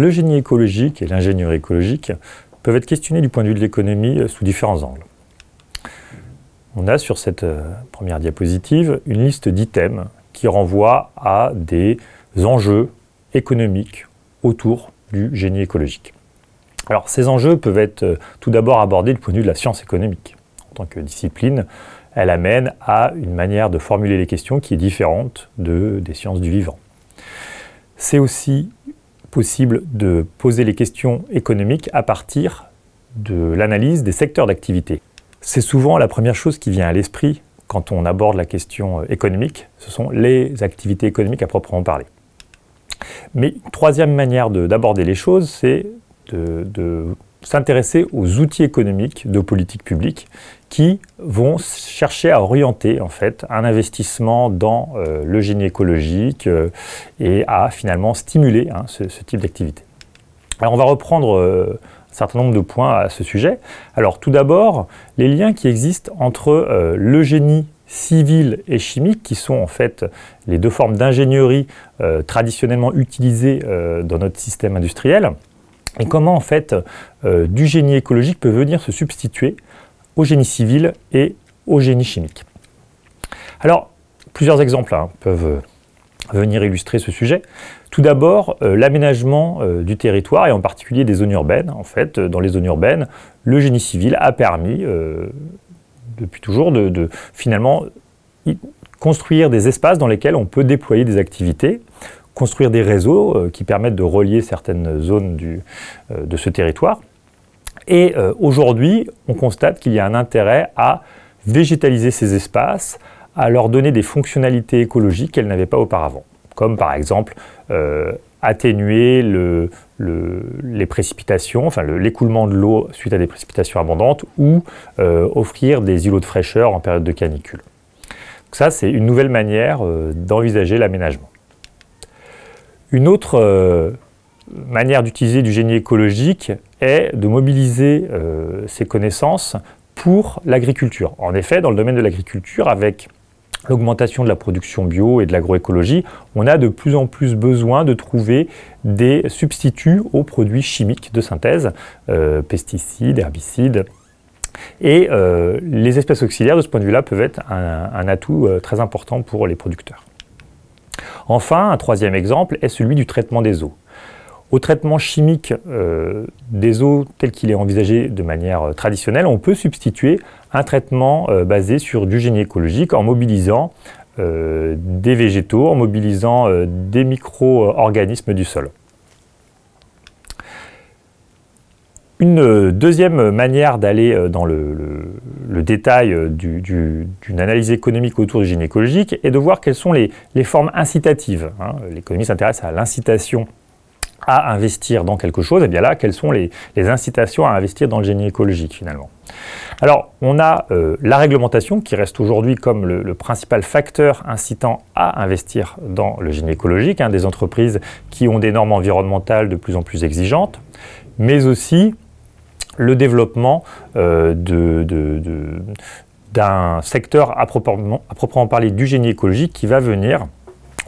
le génie écologique et l'ingénierie écologique peuvent être questionnés du point de vue de l'économie euh, sous différents angles. On a sur cette euh, première diapositive une liste d'items qui renvoient à des enjeux économiques autour du génie écologique. Alors ces enjeux peuvent être euh, tout d'abord abordés du point de vue de la science économique. En tant que discipline, elle amène à une manière de formuler les questions qui est différente de, des sciences du vivant. C'est aussi de poser les questions économiques à partir de l'analyse des secteurs d'activité. C'est souvent la première chose qui vient à l'esprit quand on aborde la question euh, économique, ce sont les activités économiques à proprement parler. Mais une troisième manière d'aborder les choses, c'est de s'intéresser aux outils économiques de politique publique qui vont chercher à orienter en fait un investissement dans euh, le génie écologique euh, et à finalement stimuler hein, ce, type d'activité. Alors on va reprendre euh, un certain nombre de points à ce sujet. Alors tout d'abord, les liens qui existent entre le génie civil et chimique, qui sont en fait les deux formes d'ingénierie traditionnellement utilisées dans notre système industriel, et comment en fait euh, du génie écologique peut venir se substituer au génie civil et au génie chimique. Alors, plusieurs exemples hein, peuvent venir illustrer ce sujet. Tout d'abord, euh, l'aménagement euh, du territoire et en particulier des zones urbaines. En fait, dans les zones urbaines, le génie civil a permis depuis toujours de, de finalement construire des espaces dans lesquels on peut déployer des activités, construire des réseaux euh, qui permettent de relier certaines zones euh, de ce territoire. Et euh, aujourd'hui, on constate qu'il y a un intérêt à végétaliser ces espaces, à leur donner des fonctionnalités écologiques qu'elles n'avaient pas auparavant, comme par exemple atténuer les précipitations, enfin l'écoulement de l'eau suite à des précipitations abondantes, ou offrir des îlots de fraîcheur en période de canicule. ça, c'est une nouvelle manière d'envisager l'aménagement. Une autre euh, manière d'utiliser du génie écologique est de mobiliser ces euh, connaissances pour l'agriculture. En effet, dans le domaine de l'agriculture, avec l'augmentation de la production bio et de l'agroécologie, on a de plus en plus besoin de trouver des substituts aux produits chimiques de synthèse, euh, pesticides, herbicides. Et les espèces auxiliaires, de ce point de vue-là, peuvent être un, atout très important pour les producteurs. Enfin, un troisième exemple est celui du traitement des eaux. Au traitement chimique euh, des eaux tel qu'il est envisagé de manière euh, traditionnelle, on peut substituer un traitement euh, basé sur du génie écologique en mobilisant des végétaux, en mobilisant des micro-organismes du sol. Une euh, deuxième manière d'aller euh, dans le, détail euh, d'une analyse économique autour du écologique est de voir quelles sont les, formes incitatives. Hein. L'économie s'intéresse à l'incitation à investir dans quelque chose, et bien là, quelles sont les, incitations à investir dans le génie écologique, finalement Alors, on a la réglementation qui reste aujourd'hui comme le, principal facteur incitant à investir dans le génie écologique, hein, des entreprises qui ont des normes environnementales de plus en plus exigeantes, mais aussi le développement euh, d'un secteur à proprement, parler du génie écologique qui va venir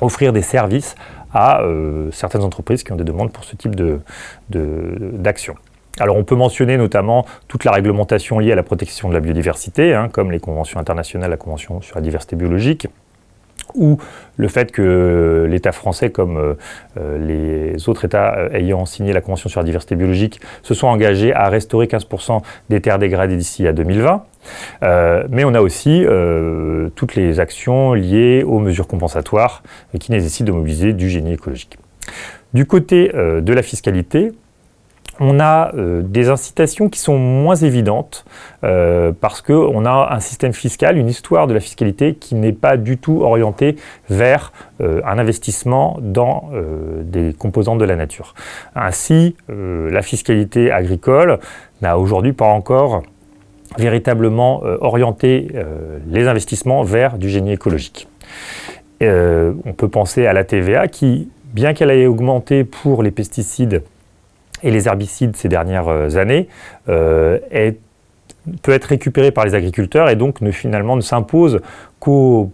offrir des services à euh, certaines entreprises qui ont des demandes pour ce type d'action. alors on peut mentionner notamment toute la réglementation liée à la protection de la biodiversité, hein, comme les conventions internationales, la Convention sur la diversité biologique, ou le fait que l'État français, comme euh, euh, les autres États euh, ayant signé la Convention sur la diversité biologique, se sont engagés à restaurer 15% des terres dégradées d'ici à 2020. mais on a aussi toutes les actions liées aux mesures compensatoires qui nécessitent de mobiliser du génie écologique. Du côté de la fiscalité, on a euh, des incitations qui sont moins évidentes euh, parce qu'on a un système fiscal, une histoire de la fiscalité qui n'est pas du tout orientée vers euh, un investissement dans des composantes de la nature. Ainsi, la fiscalité agricole n'a aujourd'hui pas encore véritablement orienté les investissements vers du génie écologique. on peut penser à la TVA qui, bien qu'elle ait augmenté pour les pesticides, et les herbicides ces dernières euh, années euh, est peut être récupéré par les agriculteurs et donc ne, finalement ne s'impose qu'aux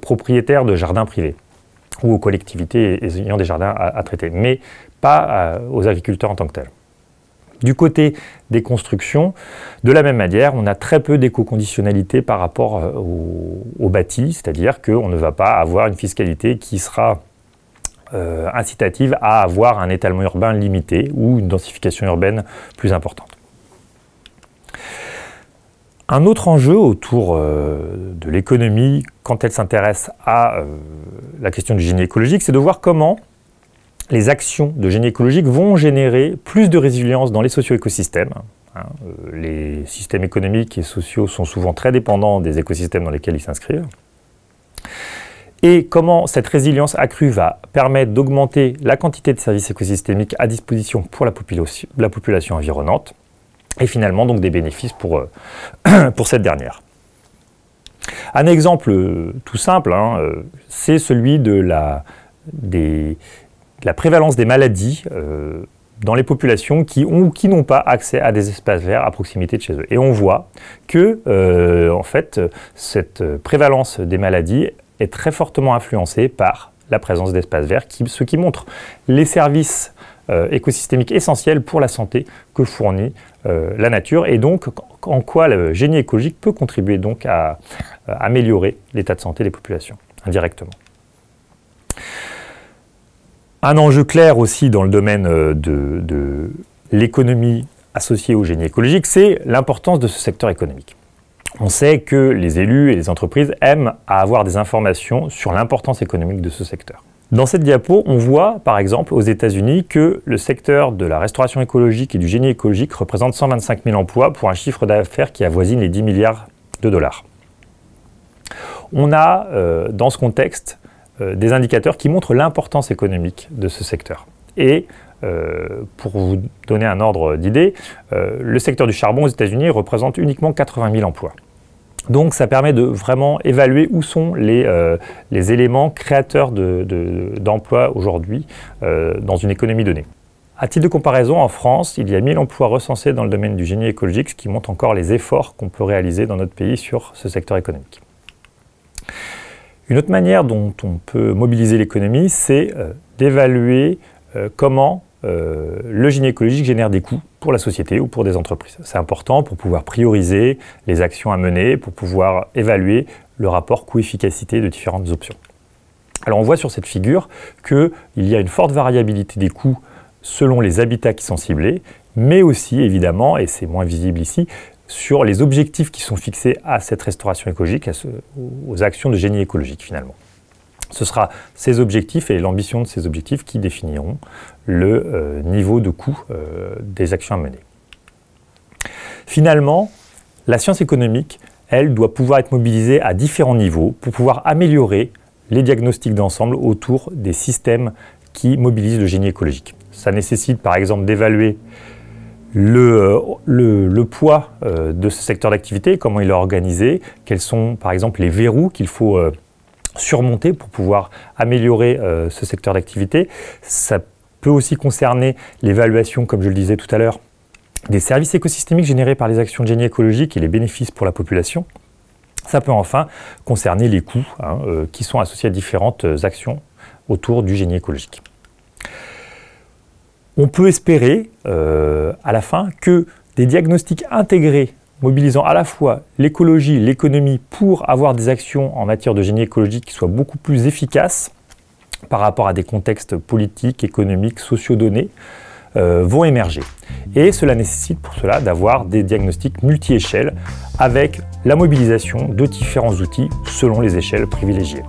propriétaires de jardins privés ou aux collectivités ayant des jardins à, traiter, mais pas euh, aux agriculteurs en tant que tels. Du côté des constructions, de la même manière, on a très peu d'éco-conditionnalité par rapport aux au bâti, c'est-à-dire qu'on ne va pas avoir une fiscalité qui sera euh, incitative à avoir un étalement urbain limité ou une densification urbaine plus importante. Un autre enjeu autour euh, de l'économie, quand elle s'intéresse à euh, la question du génie écologique, c'est de voir comment les actions de génie écologique vont générer plus de résilience dans les socio-écosystèmes. Hein. les systèmes économiques et sociaux sont souvent très dépendants des écosystèmes dans lesquels ils s'inscrivent et comment cette résilience accrue va permettre d'augmenter la quantité de services écosystémiques à disposition pour la population, environnante et finalement donc des bénéfices pour, euh, pour cette dernière. Un exemple euh, tout simple, hein, euh, c'est celui de la, des, la, prévalence des maladies dans les populations qui ont ou qui n'ont pas accès à des espaces verts à proximité de chez eux. Et on voit que, en fait, cette prévalence des maladies est très fortement influencé par la présence d'espaces verts, ce qui montre les services euh, écosystémiques essentiels pour la santé que fournit euh, la nature et donc en quoi le génie écologique peut contribuer donc à, euh, améliorer l'état de santé des populations indirectement. Un enjeu clair aussi dans le domaine de l'économie associée au génie écologique, c'est l'importance de ce secteur économique on sait que les élus et les entreprises aiment à avoir des informations sur l'importance économique de ce secteur. Dans cette diapo, on voit par exemple aux États-Unis que le secteur de la restauration écologique et du génie écologique représente 125 000 emplois pour un chiffre d'affaires qui avoisine les 10 milliards de dollars. On a euh, dans ce contexte euh, des indicateurs qui montrent l'importance économique de ce secteur. Et euh, pour vous donner un ordre d'idée, euh, le secteur du charbon aux États-Unis représente uniquement 80 000 emplois. Donc ça permet de vraiment évaluer où sont les, euh, éléments créateurs d'emplois aujourd'hui dans une économie donnée. À titre de comparaison, en France, il y a 1000 emplois recensés dans le domaine du génie écologique, ce qui montre encore les efforts qu'on peut réaliser dans notre pays sur ce secteur économique. Une autre manière dont on peut mobiliser l'économie, c'est d'évaluer comment euh, le génie écologique génère des coûts pour la société ou pour des entreprises. C'est important pour pouvoir prioriser les actions à mener, pour pouvoir évaluer le rapport coût-efficacité de différentes options. Alors on voit sur cette figure qu'il y a une forte variabilité des coûts selon les habitats qui sont ciblés, mais aussi évidemment, et c'est moins visible ici, sur les objectifs qui sont fixés à cette restauration écologique, aux actions de génie écologique finalement. Ce sera ces objectifs et l'ambition de ces objectifs qui définiront le euh, niveau de coût euh, des actions à mener. Finalement, la science économique, elle, doit pouvoir être mobilisée à différents niveaux pour pouvoir améliorer les diagnostics d'ensemble autour des systèmes qui mobilisent le génie écologique. Ça nécessite par exemple d'évaluer le, euh, le, le, poids de ce secteur d'activité, comment il est organisé, quels sont par exemple les verrous qu'il faut surmonter pour pouvoir améliorer euh, ce secteur d'activité. Ça peut aussi concerner l'évaluation, comme je le disais tout à l'heure, des services écosystémiques générés par les actions de génie écologique et les bénéfices pour la population. Ça peut enfin concerner les coûts hein, euh, qui sont associés à différentes euh, actions autour du génie écologique. On peut espérer, à la fin, que des diagnostics intégrés mobilisant à la fois l'écologie, l'économie pour avoir des actions en matière de génie écologique qui soient beaucoup plus efficaces par rapport à des contextes politiques, économiques, sociaux donnés, euh, vont émerger. Et cela nécessite pour cela d'avoir des diagnostics multi-échelles avec la mobilisation de différents outils selon les échelles privilégiées.